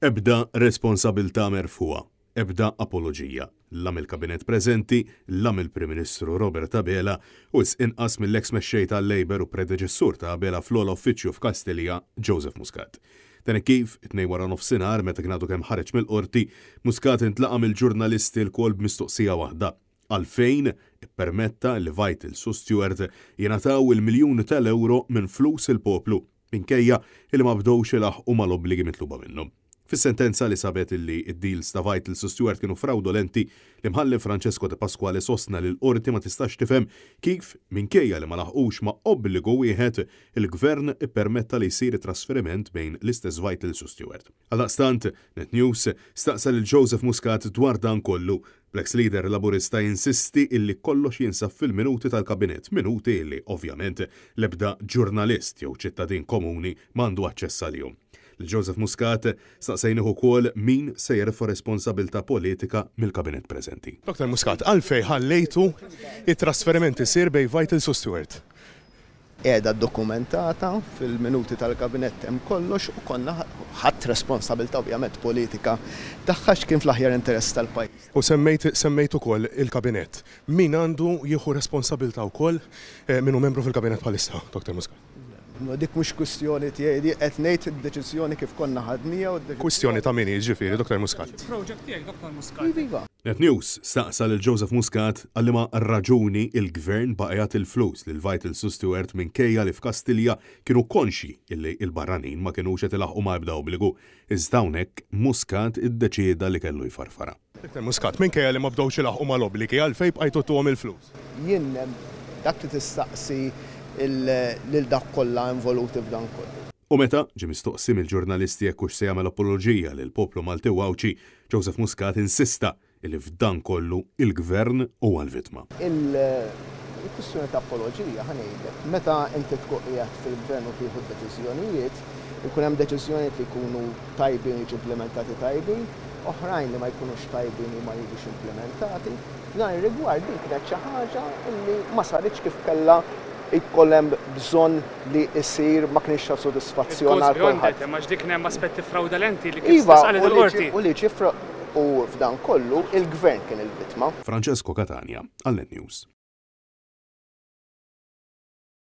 Ebda responsabilta merfuwa, ebda apologija, lam il-kabinet prezenti, lam il-Prim Ministru Robert Abela u s-inqas mill-eks mexxej tal lejber u predeċessur ta' Abela fl-ola uffiċju f'Kastilja, Joseph Muscat. Tene kif, t-nej wara nofsinar, meta knadu kem ħareċ mill-qorti, Muscat intlaqa' mill ġurnalisti l-kol mistoqsija wahda. Għalfejn, permetta l-Vital su Stewart jenataw il-miljoni tal-euro minn flus il-poplu, minkejja il-mabdowx il-aħ u mal-obligi mitluba minnu. Fis-sentenza li sabet illi id-deals ta' Vital u Stewart kienu fraudolenti li mħalli Francesco De Pasquale sosna li l-qorti ma tistax tifhem kif minkejja li ma laħqux ma obbligu wieħed il-gvern ippermetta li jsir trasferiment bejn l-istess Vitals u Stewart. Għaldaqstant, Net News staqsa il-Joseph Muscat dwar dan kollu Flex leader laburista jinsisti illi kollox jinsab fil-minuti tal-kabinet, minuti illi ovvjament lebda ġurnalist jew ċittadin komuni mandu għacċessa għalihom. L-Joseph Muscat staqsejniħu kol min se jerfa responsabilta politika mill-kabinet prezenti. Dr. Muscat, għalfej ħallejtu it trasferimenti isir bej Vital su Stewart Eda dokumentata fil-minuti tal-kabinett hemm kollox u konna ħadd responsabilta ovvjament politika tagħha kien fl-aħjar interess tal-pajjiż. U semmejt semmejt ukoll il-kabinett. Min għandu jieħu responsabilta wkoll eh, minu membru fil-kabinett bħalissa, Dr. Muscat? Dik mux kustjoni tiegħi di qed ngħid id-deċiżjoni kif konna ħadnija u Kustjoni ta' min jiġifieri Dr. Muscat. Project tiegħek Dr. Muscat. Iva. Iva. Net News staqsa lil Joseph Muscat għallima raġuni il-gvern baqajat il-flus lil Vital Sustuert minn kejja li f'Kastilja kienu konxi illi il-barranin ma kienu xet il-ħu ma jibdaw bligu. Iżdawnek Muscat id deċida li kellu jfarfara. Dr. Muscat minn kejja li ma bdawx il-ħu ma l-obligi għalfej bqajtu il-flus. Jien dak li tistaqsi lil dak kollha involuti f'dan kollu. U meta ġim mistoqsim il-ġurnalisti jekk hux se jagħmel apoloġija lil poplu Malti Wawċi, Joseph Muscat insista li f'dan kollu il-gvern u għal-vitma. Il-kwistjoni ta' apoloġija ħanejdek. Meta inti tkun qiegħed fil-gvern u tieħu deċiżjonijiet, ikun hemm deċiżjonijiet li jkunu tajbin jiġu implementati tajbin, oħrajn li ma jkunux tajbin li ma jiġux implementati. F'dan ir-rigward dik kienet xi ħaġa li ma saritx kif kellha ikkollem bżon li jisir ma kienx ta' soddisfazzjon għal kulħadd. Ma dik hemm aspetti fraudolenti li kif iva, il qorti. U li liġi u f'dan kollu il-gvern kien il bitma Francesco Catania, Allen news